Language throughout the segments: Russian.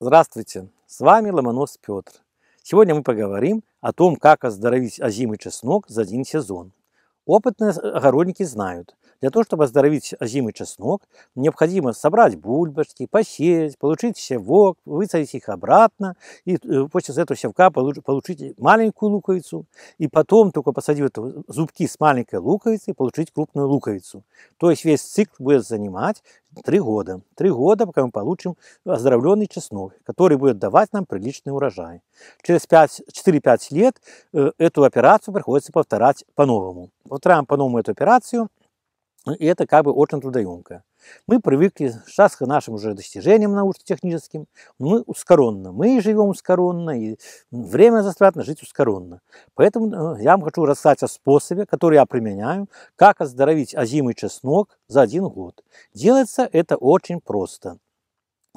Здравствуйте, с вами Ломонос Петр. Сегодня мы поговорим о том, как оздоровить озимый чеснок за один сезон. Опытные огородники знают, для того, чтобы оздоровить озимый чеснок, необходимо собрать бульбочки, посеять, получить севок, высадить их обратно, и э, после этого севка получить маленькую луковицу, и потом только посадив зубки с маленькой луковицы, получить крупную луковицу. То есть весь цикл будет занимать Три года. Три года, пока мы получим оздоровленный чеснок, который будет давать нам приличный урожай. Через 4-5 лет э, эту операцию приходится повторять по-новому. Повторяем по-новому эту операцию ну, и это как бы очень трудоемко. Мы привыкли сейчас к нашим уже достижениям научно-техническим. Мы ускоренно. Мы живем ускоренно, и время затратно жить ускоренно. Поэтому э, я вам хочу рассказать о способе, который я применяю, как оздоровить озимый чеснок за один год. Делается это очень просто.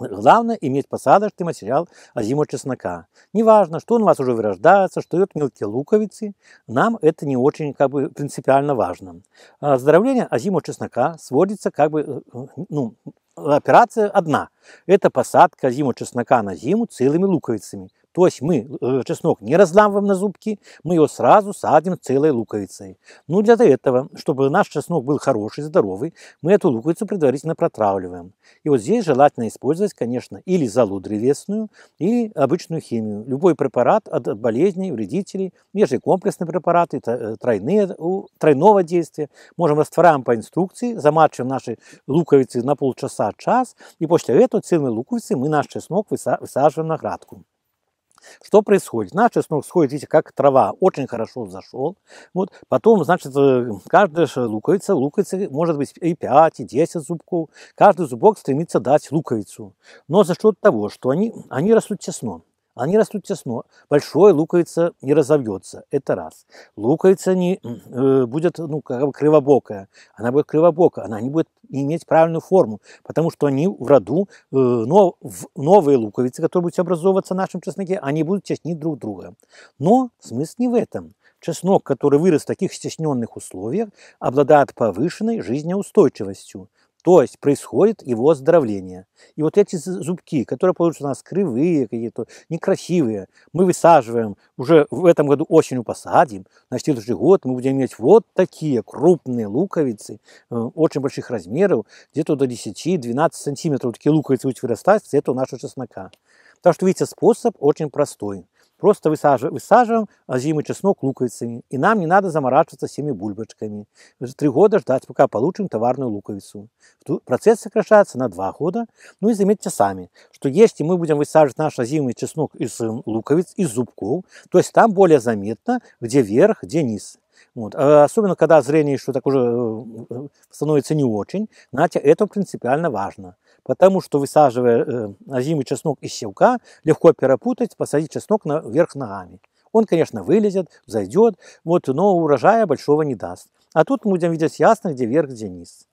Главное иметь посадочный материал озимого чеснока. Неважно, что он у вас уже вырождается, что идет мелкие луковицы, нам это не очень как бы, принципиально важно. А оздоровление озимого чеснока сводится как бы, э, ну, операция одна. Это посадка озимого чеснока на зиму целыми луковицами – то есть мы э, чеснок не разламываем на зубки, мы его сразу садим целой луковицей. Ну, для этого, чтобы наш чеснок был хороший, здоровый, мы эту луковицу предварительно протравливаем. И вот здесь желательно использовать, конечно, или залу древесную, или обычную химию. Любой препарат от болезней, вредителей, межекомплексные препараты, э, тройные, тройного действия. Можем растворяем по инструкции, замачиваем наши луковицы на полчаса-час, и после этого целыми луковицей мы наш чеснок высаживаем на градку. Что происходит? Наш чеснок сходит, видите, как трава, очень хорошо зашел. Вот. Потом, значит, э, каждая луковица, луковица может быть и 5, и 10 зубков. Каждый зубок стремится дать луковицу. Но за счет того, что они, они растут чесноком. Они растут тесно. Большой луковица не разовьется. Это раз. Луковица не э, будет ну, как бы кривобокая. Она будет кривобокая. Она не будет иметь правильную форму. Потому что они в роду, э, нов, новые луковицы, которые будут образовываться в нашем чесноке, они будут теснить друг друга. Но смысл не в этом. Чеснок, который вырос в таких стесненных условиях, обладает повышенной жизнеустойчивостью. То есть происходит его оздоровление. И вот эти зубки, которые получаются у нас кривые какие-то, некрасивые, мы высаживаем, уже в этом году осенью посадим, на следующий год мы будем иметь вот такие крупные луковицы, э, очень больших размеров, где-то до 10-12 сантиметров такие луковицы будут вырастать, этого нашего чеснока. Так что, видите, способ очень простой. Просто высаживаем, высаживаем зимый чеснок луковицами. И нам не надо заморачиваться всеми бульбочками. Три года ждать, пока получим товарную луковицу. Процесс сокращается на два года. Ну и заметьте сами, что если мы будем высаживать наш зимний чеснок из э, луковиц, из зубков, то есть там более заметно, где верх, где низ. Вот. А особенно, когда зрение что так уже э, становится не очень, знаете, это принципиально важно. Потому что высаживая на э, зиму чеснок из севка, легко перепутать, посадить чеснок наверх ногами. Он, конечно, вылезет, зайдет, вот, но урожая большого не даст. А тут мы будем видеть ясно, где верх, где низ.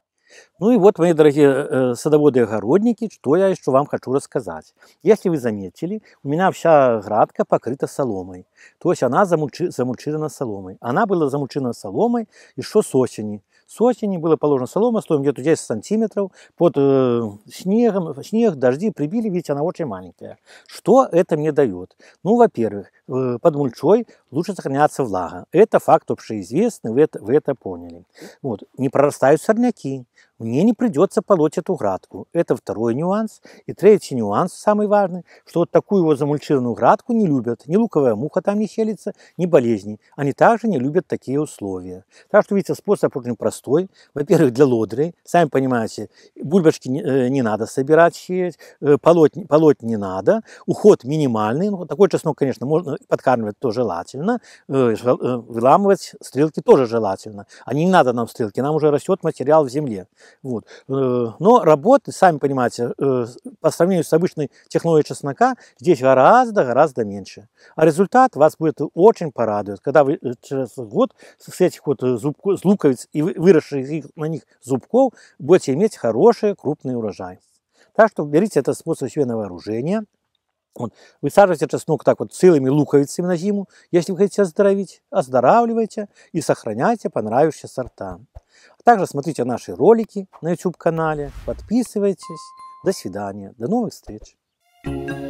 Ну и вот, мои дорогие э, садоводы и огородники, что я еще вам хочу рассказать. Если вы заметили, у меня вся градка покрыта соломой. То есть она замульчирована соломой. Она была замульчирована соломой еще с осени с осени было положено солома, стоим где-то 10 сантиметров, под э, снегом, снег, дожди прибили, видите, она очень маленькая. Что это мне дает? Ну, во-первых, э, под мульчой лучше сохраняться влага. Это факт общеизвестный, вы это, вы это поняли. Вот. Не прорастают сорняки мне не придется полоть эту градку. Это второй нюанс. И третий нюанс, самый важный, что вот такую вот замульчированную градку не любят. Ни луковая муха там не селится, ни болезни. Они также не любят такие условия. Так что, видите, способ очень простой. Во-первых, для лодры, сами понимаете, бульбочки не, э, не надо собирать, сеять, э, полоть, полоть не надо. Уход минимальный. Ну, такой чеснок, конечно, можно подкармливать тоже желательно. Э, выламывать стрелки тоже желательно. Они а не надо нам стрелки, нам уже растет материал в земле. Вот. Э, но работы, сами понимаете, э, по сравнению с обычной технологией чеснока, здесь гораздо-гораздо меньше. А результат вас будет очень порадует, когда вы э, через год с этих вот зубков, с луковиц и выросших на них зубков будете иметь хороший крупный урожай. Так что берите этот способ себе на вооружение. Вот. Высаживайте чеснок так вот целыми луковицами на зиму. Если вы хотите оздоровить, оздоравливайте и сохраняйте понравившиеся сорта. А также смотрите наши ролики на YouTube-канале, подписывайтесь. До свидания, до новых встреч. thank you